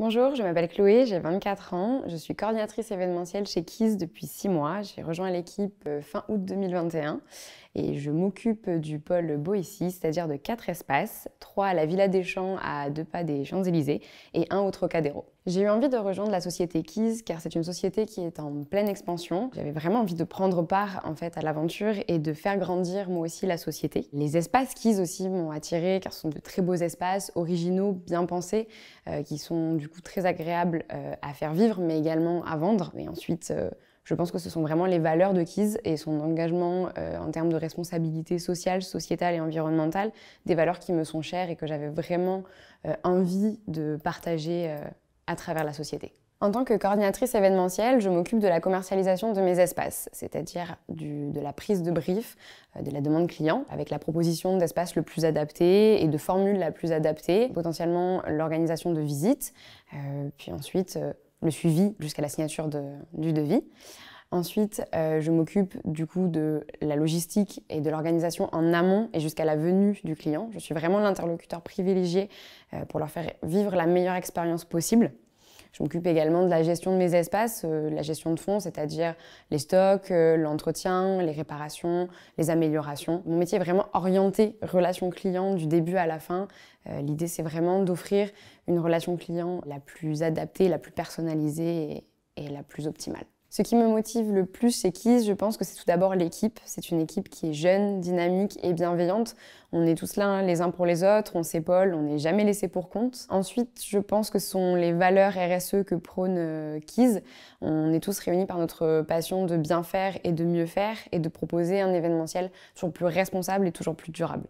Bonjour, je m'appelle Chloé, j'ai 24 ans, je suis coordinatrice événementielle chez KISS depuis 6 mois. J'ai rejoint l'équipe euh, fin août 2021 et je m'occupe du pôle Boétie, c'est-à-dire de 4 espaces, 3 à la Villa des Champs à deux pas des Champs-Élysées et un au Trocadéro. J'ai eu envie de rejoindre la société KISS car c'est une société qui est en pleine expansion. J'avais vraiment envie de prendre part en fait à l'aventure et de faire grandir moi aussi la société. Les espaces KISS aussi m'ont attirée car ce sont de très beaux espaces originaux, bien pensés, euh, qui sont du très agréable euh, à faire vivre, mais également à vendre. Et ensuite, euh, je pense que ce sont vraiment les valeurs de Keys et son engagement euh, en termes de responsabilité sociale, sociétale et environnementale, des valeurs qui me sont chères et que j'avais vraiment envie de partager à travers la société. En tant que coordinatrice événementielle, je m'occupe de la commercialisation de mes espaces, c'est-à-dire de la prise de brief, euh, de la demande client, avec la proposition d'espace le plus adapté et de formule la plus adaptée, potentiellement l'organisation de visites, euh, puis ensuite euh, le suivi jusqu'à la signature du devis. Ensuite, je m'occupe du coup de la logistique et de l'organisation en amont et jusqu'à la venue du client. Je suis vraiment l'interlocuteur privilégié pour leur faire vivre la meilleure expérience possible. Je m'occupe également de la gestion de mes espaces, euh, la gestion de fonds, c'est-à-dire les stocks, euh, l'entretien, les réparations, les améliorations. Mon métier est vraiment orienté relation client du début à la fin. Euh, l'idée, c'est vraiment d'offrir une relation client la plus adaptée, la plus personnalisée et la plus optimale. Ce qui me motive le plus chez Kiss, je pense que c'est tout d'abord l'équipe. C'est une équipe qui est jeune, dynamique et bienveillante. On est tous là hein, les uns pour les autres, on s'épaule, on n'est jamais laissé pour compte. Ensuite, je pense que ce sont les valeurs RSE que prône euh, Kiss. On est tous réunis par notre passion de bien faire et de mieux faire et de proposer un événementiel toujours plus responsable et toujours plus durable.